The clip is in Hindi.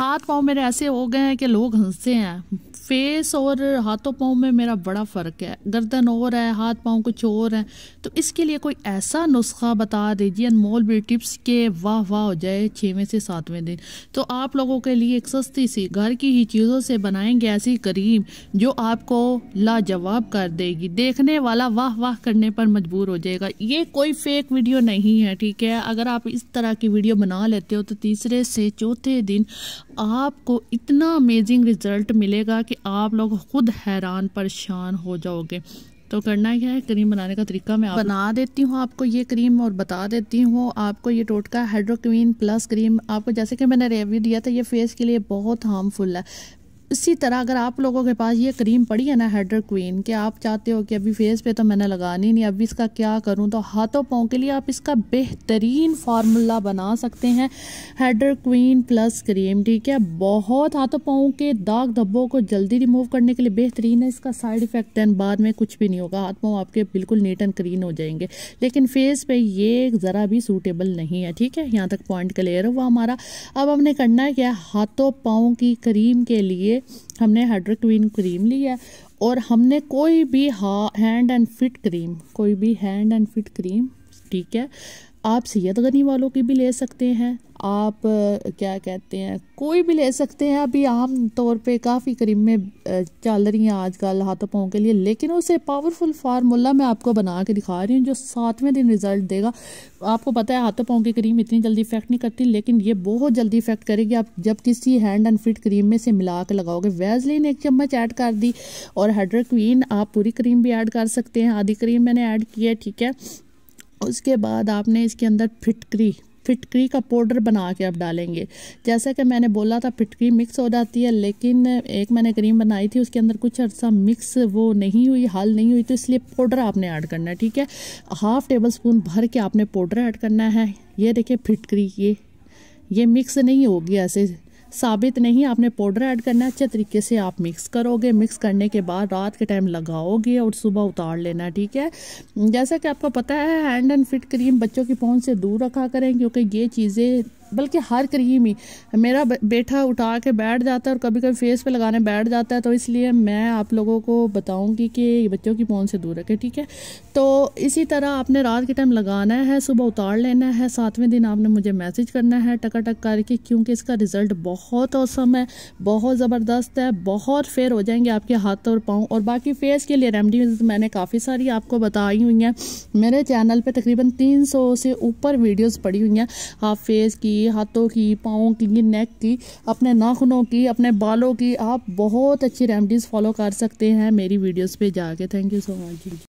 हाथ पाँव मेरे ऐसे हो गए हैं कि लोग हंसते हैं फेस और हाथों पाँव में मेरा बड़ा फ़र्क है गर्दन और है हाथ पाँव कुछ और है तो इसके लिए कोई ऐसा नुस्खा बता दीजिए अनमोल ब्यूटी टिप्स के वाह वाह हो जाए छवें से सातवें दिन तो आप लोगों के लिए एक सस्ती सी घर की ही चीज़ों से बनाएंगे ऐसी करीम जो आपको लाजवाब कर देगी देखने वाला वाह वाह करने पर मजबूर हो जाएगा ये कोई फेक वीडियो नहीं है ठीक है अगर आप इस तरह की वीडियो बना लेते हो तो तीसरे से चौथे दिन आपको इतना अमेजिंग रिज़ल्ट मिलेगा कि आप लोग ख़ुद हैरान परेशान हो जाओगे तो करना क्या है क्रीम बनाने का तरीका मैं बना देती हूँ आपको ये क्रीम और बता देती हूँ आपको ये टोटका हाइड्रोक्वीन प्लस क्रीम आपको जैसे कि मैंने रिव्यू दिया था ये फेस के लिए बहुत हार्मफुल है इसी तरह अगर आप लोगों के पास ये क्रीम पड़ी है ना हेडर क्वीन कि आप चाहते हो कि अभी फेस पे तो मैंने लगानी नहीं अभी इसका क्या करूँ तो हाथों पाँव के लिए आप इसका बेहतरीन फार्मूला बना सकते हैं हेडर क्वीन प्लस क्रीम ठीक है बहुत हाथों पाँव के दाग धब्बों को जल्दी रिमूव करने के लिए बेहतरीन है इसका साइड इफ़ेक्ट है बाद में कुछ भी नहीं होगा हाथ पाँव आपके बिल्कुल नीट एंड क्लीन हो जाएंगे लेकिन फेस पे ये ज़रा भी सूटेबल नहीं है ठीक है यहाँ तक पॉइंट क्लियर हुआ हमारा अब हमने करना है क्या हाथों पाँव की क्रीम के लिए हमने हाइड्रोक्वीन क्रीम लिया और हमने कोई भी हा हैंड एंड फिट क्रीम कोई भी हैंड एंड फिट क्रीम ठीक है आप सैयद गनी वालों की भी ले सकते हैं आप क्या कहते हैं कोई भी ले सकते हैं अभी आम तौर पे काफ़ी करीब में चल रही हैं आजकल हाथों पाँव के लिए लेकिन उसे पावरफुल फार्मूला मैं आपको बना के दिखा रही हूँ जो सातवें दिन रिज़ल्ट देगा आपको पता है हाथों पाँव की क्रीम इतनी जल्दी इफेक्ट नहीं करती लेकिन ये बहुत जल्दी इफेक्ट करेगी आप जब किसी हैंड एंड फिट क्रीम में से मिला के लगाओगे वेजलिन एक चम्मच ऐड कर दी और हाइड्रोक्वीन आप पूरी क्रीम भी ऐड कर सकते हैं आधी क्रीम मैंने ऐड की है ठीक है उसके बाद आपने इसके अंदर फिटकरी फिटकरी का पाउडर बना के आप डालेंगे जैसा कि मैंने बोला था फिटकरी मिक्स हो जाती है लेकिन एक मैंने क्रीम बनाई थी उसके अंदर कुछ अर्सा मिक्स वो नहीं हुई हल नहीं हुई तो इसलिए पाउडर आपने ऐड करना है ठीक है हाफ़ टेबल स्पून भर के आपने पाउडर ऐड करना है ये देखिए फिटकरी ये ये मिक्स नहीं होगी ऐसे साबित नहीं आपने पाउडर ऐड करना है अच्छे तरीके से आप मिक्स करोगे मिक्स करने के बाद रात के टाइम लगाओगे और सुबह उतार लेना ठीक है जैसा कि आपको पता है हैंड एंड फिट क्रीम बच्चों की पहुँच से दूर रखा करें क्योंकि ये चीज़ें बल्कि हर क्रीम ही मेरा बेटा उठा के बैठ जाता है और कभी कभी फेस पे लगाने बैठ जाता है तो इसलिए मैं आप लोगों को बताऊंगी कि बच्चों की फ़ोन से दूर रखें ठीक है तो इसी तरह आपने रात के टाइम लगाना है सुबह उतार लेना है सातवें दिन आपने मुझे मैसेज करना है टका टक करके क्योंकि इसका रिज़ल्ट बहुत औसम है बहुत ज़बरदस्त है बहुत फेयर हो जाएंगे आपके हाथ और पाँव और बाकी फेस के लिए रेमडीज तो मैंने काफ़ी सारी आपको बताई हुई हैं मेरे चैनल पर तकरीबन तीन से ऊपर वीडियोज़ पड़ी हुई हैं आप फेस की की हाथों की पाँव की नेक की अपने नाखनों की अपने बालों की आप बहुत अच्छी रेमडीज़ फॉलो कर सकते हैं मेरी वीडियोस पे जाके थैंक यू सो मच